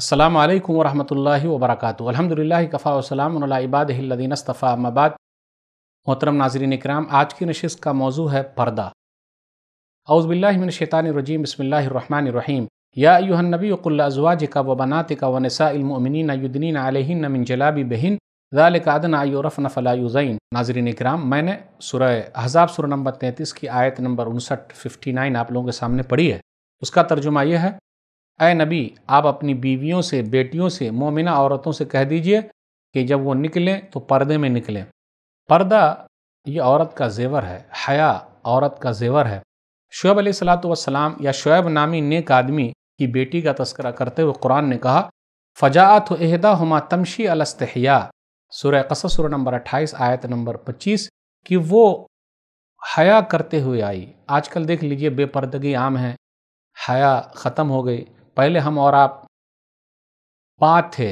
अल्लाम वरहमल वबरक अलहमदिल्ला कफ़ा वसलामबादीनस्तफ़ा अम्माबाद मोहतरम नाजरीन इकराम आज की नशस्त का मौजू है पर्दा अउज़बिल्लाशैतानरजीम बसमीम यानबी अज़वाज का वबनात का वनसामिन अलहिन मिन जलाबी बहन فلا आयोरफ़न ناظرین नाजरीन इकराम मैंने سورہ احزاب سورہ नंबर 33 की आयत नंबर उनसठ फिफ्टी नाइन आप लोगों के सामने ہے है उसका तर्जुमा यह ہے ए नबी आप अपनी बीवियों से बेटियों से मोमिना औरतों से कह दीजिए कि जब वो निकलें तो पर्दे में निकलें पर्दा ये औरत का जेवर है हया औरत का जेवर है शुएब सलाम या शुएब नामी नेक आदमी की बेटी का तस्करा करते हुए कुरान ने कहा फ़जात अहदा हुमा तमशी अलस्तहिया सुरह कससुर नंबर 28 आयत नंबर 25 कि वो हया करते हुए आई आजकल देख लीजिए बेपर्दगी आम है हया ख़त्म हो गई पहले हम और आप बा थे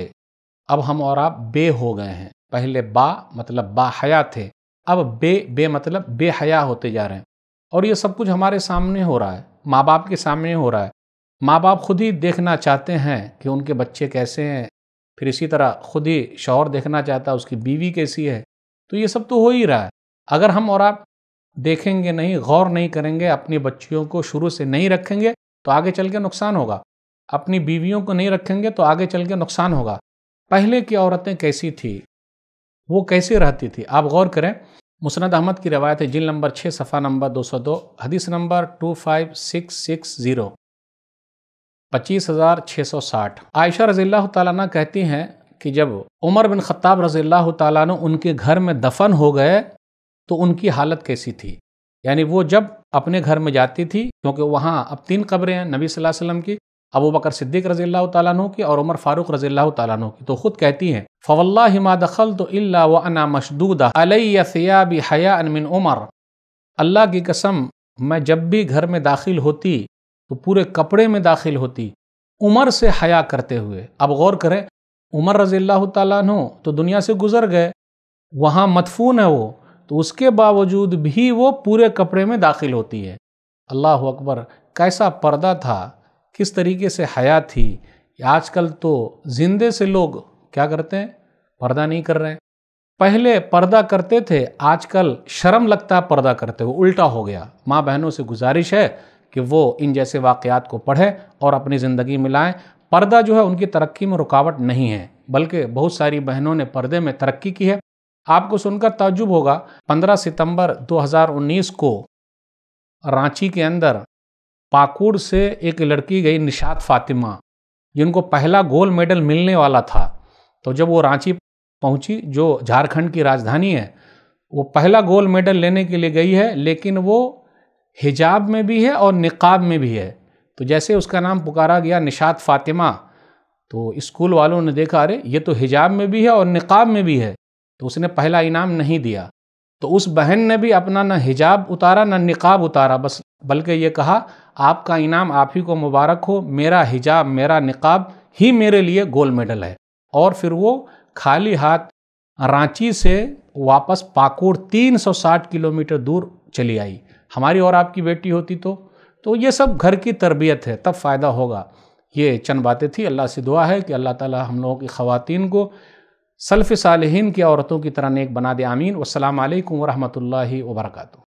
अब हम और आप बे हो गए हैं पहले बा मतलब बाहया थे अब बे बे मतलब बेहया होते जा रहे हैं और ये सब कुछ हमारे सामने हो रहा है माँ बाप के सामने हो रहा है माँ बाप खुद ही देखना चाहते हैं कि उनके बच्चे कैसे हैं फिर इसी तरह खुद ही शौहर देखना चाहता है उसकी बीवी कैसी है तो ये सब तो हो ही रहा है अगर हम और आप देखेंगे नहीं गौर नहीं करेंगे अपनी बच्चियों को शुरू से नहीं रखेंगे तो आगे चल के नुकसान होगा अपनी बीवियों को नहीं रखेंगे तो आगे चल के नुकसान होगा पहले की औरतें कैसी थी वो कैसे रहती थी आप गौर करें मुसनद अहमद की रवायत है जिल नंबर छः सफ़ा नंबर दो सौ दो हदीस number two five six six zero पच्चीस हज़ार छः सौ साठ आयशा रज़ील्ला ताला कहती हैं कि जब उमर बिन ख़त्ताब रज़ील्ला ताला उनके घर में दफन हो गए तो उनकी हालत कैसी थी यानी वो जब अपने घर में जाती थी क्योंकि वहाँ अब तीन कब्रें हैं नबी सल्लल्लाहु अलैहि वसल्लम की अबू बकर सिद्दीक रजील्ला तु की और उमर फ़ारूक रजील्ला तु की तो ख़ुद कहती हैं फ़वल्ला हिमा दखल तो अल्ला व अना मशदूदा अलैयाब हया अनमिन उमर अल्लाह की कसम मैं जब भी घर में दाखिल होती तो पूरे कपड़े में दाखिल होती उमर से हया करते हुए अब गौर करें उमर रजील्ला तु तो दुनिया से गुजर गए वहाँ मदफून है वो तो उसके बावजूद भी वो पूरे कपड़े में दाखिल होती है अल्लाह अकबर कैसा पर्दा था किस तरीके से हया थी आजकल तो जिंदे से लोग क्या करते हैं पर्दा नहीं कर रहे हैं पहले पर्दा करते थे आजकल शर्म लगता है पर्दा करते हुए उल्टा हो गया माँ बहनों से गुजारिश है कि वो इन जैसे वाक़ात को पढ़ें और अपनी ज़िंदगी में लाएँ पर्दा जो है उनकी तरक्की में रुकावट नहीं है बल्कि बहुत सारी बहनों ने पर्दे में तरक्की की है आपको सुनकर ताजुब होगा 15 सितंबर 2019 को रांची के अंदर पाकुड़ से एक लड़की गई निशात फातिमा जिनको पहला गोल्ड मेडल मिलने वाला था तो जब वो रांची पहुंची जो झारखंड की राजधानी है वो पहला गोल्ड मेडल लेने के लिए गई है लेकिन वो हिजाब में भी है और निकाब में भी है तो जैसे उसका नाम पुकारा गया निशात फातिमा तो स्कूल वालों ने देखा अरे ये तो हिजाब में भी है और निकाब में भी है तो उसने पहला इनाम नहीं दिया तो उस बहन ने भी अपना ना हिजाब उतारा ना निकाब उतारा बस बल्कि ये कहा आपका इनाम आप ही को मुबारक हो मेरा हिजाब मेरा निकाब ही मेरे लिए गोल्ड मेडल है और फिर वो खाली हाथ रांची से वापस पाकुड़ 360 किलोमीटर दूर चली आई हमारी और आपकी बेटी होती तो तो ये सब घर की तरबियत है तब फ़ायदा होगा ये चंद बातें थी अल्लाह से दुआ है कि अल्लाह ताला हम लोगों की खातन को सल्फ़ साल की औरतों की तरह नेक बना दे आमीन वालकम वरहमल वर्का